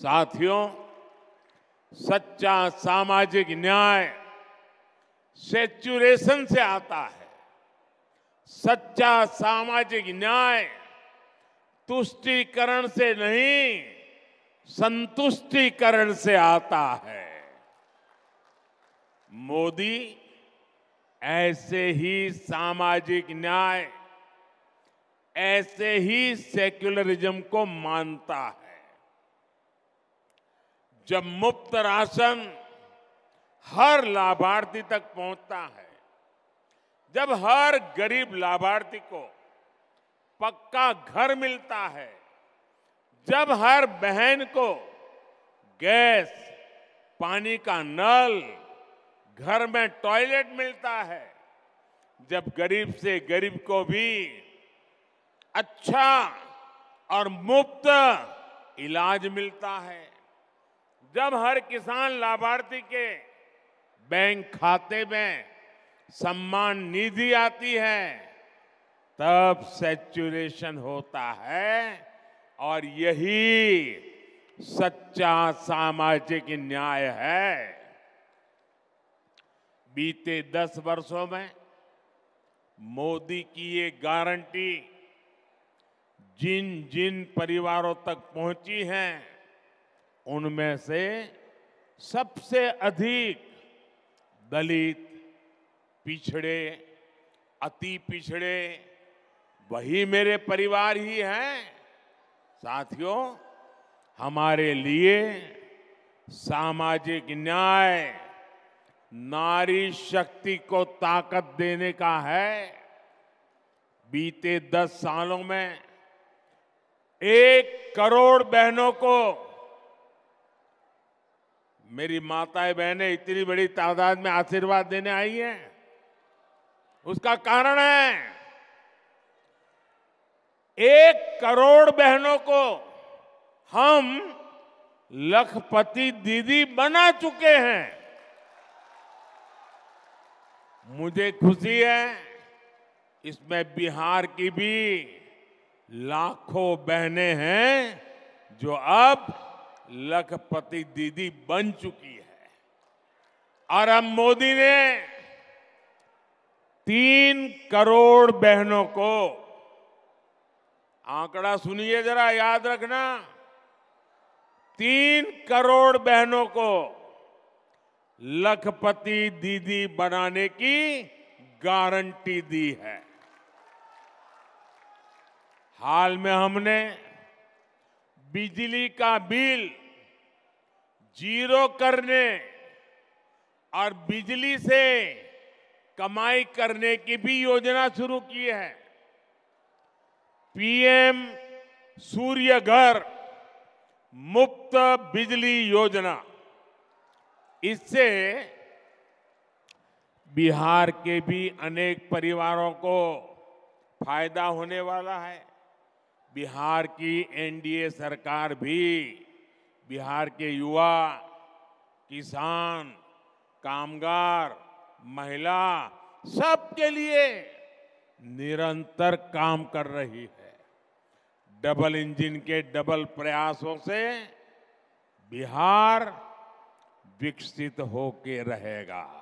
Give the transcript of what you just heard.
साथियों सच्चा सामाजिक न्याय सेचुरेशन से आता है सच्चा सामाजिक न्याय तुष्टिकरण से नहीं संतुष्टिकरण से आता है मोदी ऐसे ही सामाजिक न्याय ऐसे ही सेक्युलरिज्म को मानता है जब मुफ्त राशन हर लाभार्थी तक पहुंचता है जब हर गरीब लाभार्थी को पक्का घर मिलता है जब हर बहन को गैस पानी का नल घर में टॉयलेट मिलता है जब गरीब से गरीब को भी अच्छा और मुफ्त इलाज मिलता है जब हर किसान लाभार्थी के बैंक खाते में सम्मान निधि आती है तब सेचुरेशन होता है और यही सच्चा सामाजिक न्याय है बीते दस वर्षों में मोदी की ये गारंटी जिन जिन परिवारों तक पहुंची है उनमें से सबसे अधिक दलित पिछड़े अति पिछड़े वही मेरे परिवार ही हैं साथियों हमारे लिए सामाजिक न्याय नारी शक्ति को ताकत देने का है बीते दस सालों में एक करोड़ बहनों को मेरी माताएं बहनें इतनी बड़ी तादाद में आशीर्वाद देने आई हैं उसका कारण है एक करोड़ बहनों को हम लखपति दीदी बना चुके हैं मुझे खुशी है इसमें बिहार की भी लाखों बहनें हैं जो अब लखपति दीदी बन चुकी है और अब मोदी ने तीन करोड़ बहनों को आंकड़ा सुनिए जरा याद रखना तीन करोड़ बहनों को लखपति दीदी बनाने की गारंटी दी है हाल में हमने बिजली का बिल जीरो करने और बिजली से कमाई करने की भी योजना शुरू की है पीएम सूर्य घर मुफ्त बिजली योजना इससे बिहार के भी अनेक परिवारों को फायदा होने वाला है बिहार की एनडीए सरकार भी बिहार के युवा किसान कामगार महिला सबके लिए निरंतर काम कर रही है डबल इंजन के डबल प्रयासों से बिहार विकसित होके रहेगा